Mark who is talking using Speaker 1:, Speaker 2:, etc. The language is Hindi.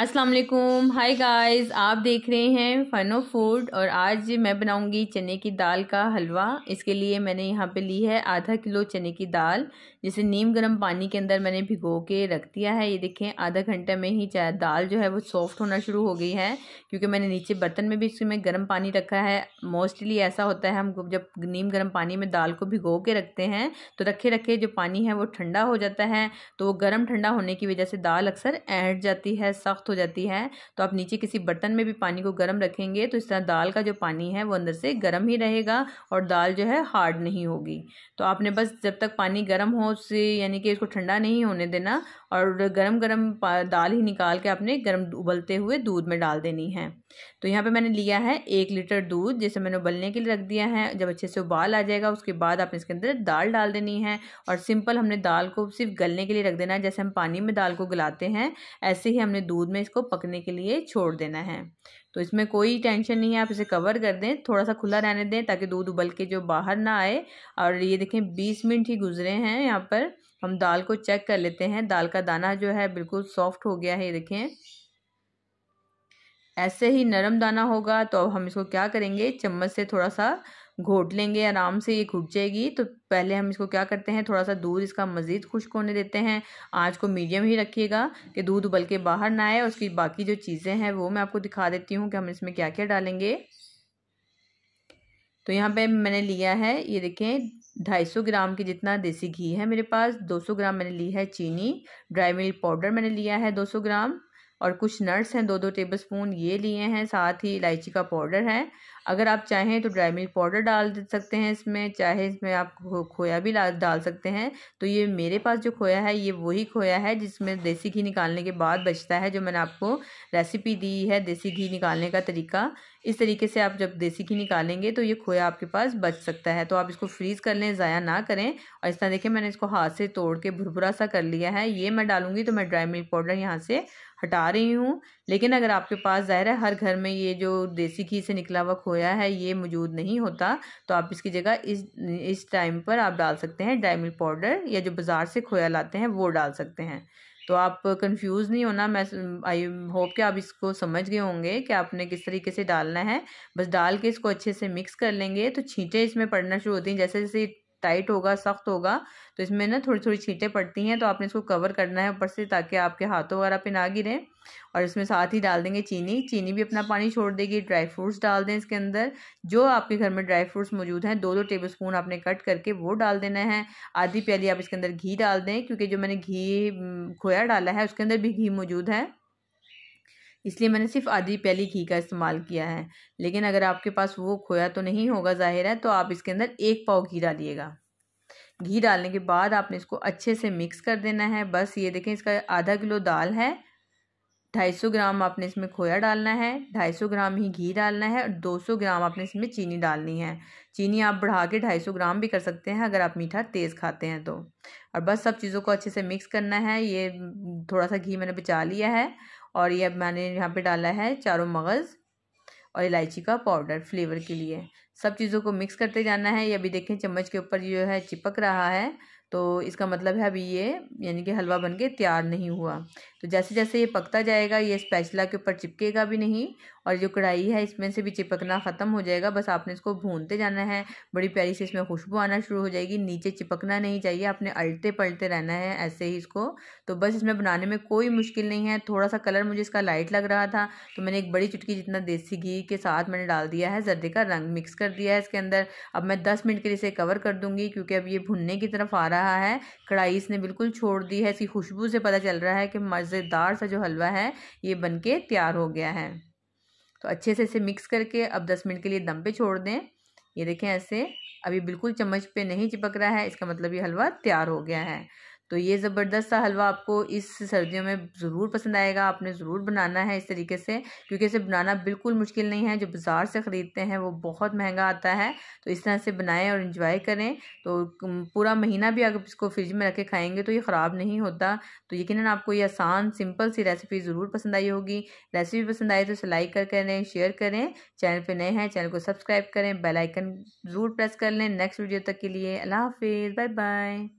Speaker 1: अस्सलाम वालेकुम हाय गाइस आप देख रहे हैं फ़न ऑफ फूड और आज मैं बनाऊंगी चने की दाल का हलवा इसके लिए मैंने यहाँ पे ली है आधा किलो चने की दाल जिसे नीम गर्म पानी के अंदर मैंने भिगो के रख दिया है ये देखें आधा घंटे में ही चाहे दाल जो है वो सॉफ्ट होना शुरू हो गई है क्योंकि मैंने नीचे बर्तन में भी इसमें गर्म पानी रखा है मोस्टली ऐसा होता है हम जब नीम गर्म पानी में दाल को भिगो के रखते हैं तो रखे रखे जो पानी है वो ठंडा हो जाता है तो वो गर्म ठंडा होने की वजह से दाल अक्सर एट जाती है सख्त हो जाती है तो आप नीचे किसी बर्तन में भी पानी को गर्म रखेंगे तो इस तरह दाल का जो पानी है वो अंदर से गर्म ही रहेगा और दाल जो है हार्ड नहीं होगी तो आपने बस जब तक पानी गर्म हो उससे यानी कि इसको ठंडा नहीं होने देना और गर्म गर्म दाल ही निकाल के आपने गर्म उबलते हुए दूध में डाल देनी है तो यहाँ पे मैंने लिया है एक लीटर दूध जैसे मैंने उबलने के लिए रख दिया है जब अच्छे से उबाल आ जाएगा उसके बाद आपने इसके अंदर दाल डाल देनी है और सिंपल हमने दाल को सिर्फ गलने के लिए रख देना है जैसे हम पानी में दाल को गलाते हैं ऐसे ही हमने दूध दूध में इसको पकने के लिए छोड़ देना है तो इसमें कोई टेंशन नहीं है आप इसे कवर कर दें थोड़ा सा खुला रहने दें ताकि दूध उबल के जो बाहर ना आए और ये देखें बीस मिनट ही गुजरे हैं यहाँ पर हम दाल को चेक कर लेते हैं दाल का दाना जो है बिल्कुल सॉफ्ट हो गया है ये देखें ऐसे ही नरम दाना होगा तो अब हम इसको क्या करेंगे चम्मच से थोड़ा सा घोट लेंगे आराम से ये घुट जाएगी तो पहले हम इसको क्या करते हैं थोड़ा सा दूध इसका मज़ीद खुश्क होने देते हैं आँच को मीडियम ही रखिएगा कि दूध उबल के बाहर ना आए उसकी बाकी जो चीज़ें हैं वो मैं आपको दिखा देती हूँ कि हम इसमें क्या क्या डालेंगे तो यहाँ पे मैंने लिया है ये देखें ढाई सौ ग्राम की जितना देसी घी है मेरे पास दो सौ ग्राम मैंने ली है चीनी ड्राई मिल्क पाउडर मैंने लिया है दो सौ ग्राम और कुछ नट्स हैं दो दो टेबल स्पून ये लिए हैं साथ ही इलायची का पाउडर है अगर आप चाहें तो ड्राई मिल्क पाउडर डाल सकते हैं इसमें चाहे इसमें आप खोया भी डाल सकते हैं तो ये मेरे पास जो खोया है ये वही खोया है जिसमें देसी घी निकालने के बाद बचता है जो मैंने आपको रेसिपी दी है देसी घी निकालने का तरीका इस तरीके से आप जब देसी घी निकालेंगे तो ये खोया आपके पास बच सकता है तो आप इसको फ्रीज़ कर लें ज़ाया ना करें और इस तरह देखिए मैंने इसको हाथ से तोड़ के भुरभुरा सा कर लिया है ये मैं डालूंगी तो मैं ड्राई मिल्क पाउडर यहाँ से हटा रही हूँ लेकिन अगर आपके पास ज़ाहिर है हर घर में ये जो देसी घी से निकला हुआ खोया है ये मौजूद नहीं होता तो आप इसकी जगह इस इस टाइम पर आप डाल सकते हैं ड्राई मिल्क पाउडर या जो बाज़ार से खोया लाते हैं वो डाल सकते हैं तो आप कंफ्यूज नहीं होना मैं आई होप कि आप इसको समझ गए होंगे कि आपने किस तरीके से डालना है बस डाल के इसको अच्छे से मिक्स कर लेंगे तो छींटे इसमें पड़ना शुरू होती हैं जैसे जैसे टाइट होगा सख्त होगा तो इसमें ना थोड़ी थोड़ी छीटें पड़ती हैं तो आपने इसको कवर करना है ऊपर से ताकि आपके हाथों वगैरह पे ना गिरे और इसमें साथ ही डाल देंगे चीनी चीनी भी अपना पानी छोड़ देगी ड्राई फ्रूट्स डाल दें इसके अंदर जो आपके घर में ड्राई फ्रूट्स मौजूद हैं दो दो टेबल स्पून आपने कट करके वो डाल देना है आधी प्याली आप इसके अंदर घी डाल दें क्योंकि जो मैंने घी खोया डाला है उसके अंदर भी घी मौजूद है इसलिए मैंने सिर्फ आधी प्याली घी का इस्तेमाल किया है लेकिन अगर आपके पास वो खोया तो नहीं होगा जाहिर है तो आप इसके अंदर एक पाव घी डालिएगा घी डालने के बाद आपने इसको अच्छे से मिक्स कर देना है बस ये देखें इसका आधा किलो दाल है ढाई सौ ग्राम आपने इसमें खोया डालना है ढाई सौ ग्राम ही घी डालना है और दो सौ ग्राम आपने इसमें चीनी डालनी है चीनी आप बढ़ा के ढाई सौ ग्राम भी कर सकते हैं अगर आप मीठा तेज़ खाते हैं तो और बस सब चीज़ों को अच्छे से मिक्स करना है ये थोड़ा सा घी मैंने बचा लिया है और ये अब मैंने यहाँ पे डाला है चारों मगज़ और इलायची का पाउडर फ्लेवर के लिए सब चीज़ों को मिक्स करते जाना है ये अभी देखें चम्मच के ऊपर जो है चिपक रहा है तो इसका मतलब है अभी ये यानी कि हलवा बनके तैयार नहीं हुआ तो जैसे जैसे ये पकता जाएगा ये स्पैचला के ऊपर चिपकेगा भी नहीं और जो कढ़ाई है इसमें से भी चिपकना ख़त्म हो जाएगा बस आपने इसको भूनते जाना है बड़ी प्यारी से इसमें खुशबू आना शुरू हो जाएगी नीचे चिपकना नहीं चाहिए आपने अलटे पलटे रहना है ऐसे ही इसको तो बस इसमें बनाने में कोई मुश्किल नहीं है थोड़ा सा कलर मुझे इसका लाइट लग रहा था तो मैंने एक बड़ी चुटकी जितना देसी घी के साथ मैंने डाल दिया है जर्दे का रंग मिक्स कर दिया है इसके अंदर अब मैं दस मिनट के लिए इसे कवर कर दूँगी क्योंकि अब ये भुनने की तरफ आ रहा रहा है कढ़ाई इसने बिल्कुल छोड़ दी है इसकी खुशबू से पता चल रहा है कि मज़ेदार सा जो हलवा है ये बन के तैयार हो गया है तो अच्छे से इसे मिक्स करके अब दस मिनट के लिए दम पे छोड़ दें ये देखें ऐसे अभी बिल्कुल चम्मच पे नहीं चिपक रहा है इसका मतलब ये हलवा तैयार हो गया है तो ये ज़बरदस्त सा हलवा आपको इस सर्दियों में ज़रूर पसंद आएगा आपने ज़रूर बनाना है इस तरीके से क्योंकि इसे बनाना बिल्कुल मुश्किल नहीं है जो बाज़ार से ख़रीदते हैं वो बहुत महंगा आता है तो इस तरह से बनाएं और इन्जॉय करें तो पूरा महीना भी अगर इसको फ्रिज में रख के खाएँगे तो ये ख़राब नहीं होता तो यकीन आपको ये आसान सिंपल सी रेसिपी ज़रूर पसंद आई होगी रेसिपी पसंद आई तो इसे लाइक कर करें शेयर करें चैनल पर नए हैं चैनल को सब्सक्राइब करें बेलाइकन ज़रूर प्रेस कर लें नेक्स्ट वीडियो तक के लिए अल्लाह हाफिज़ बाय बाय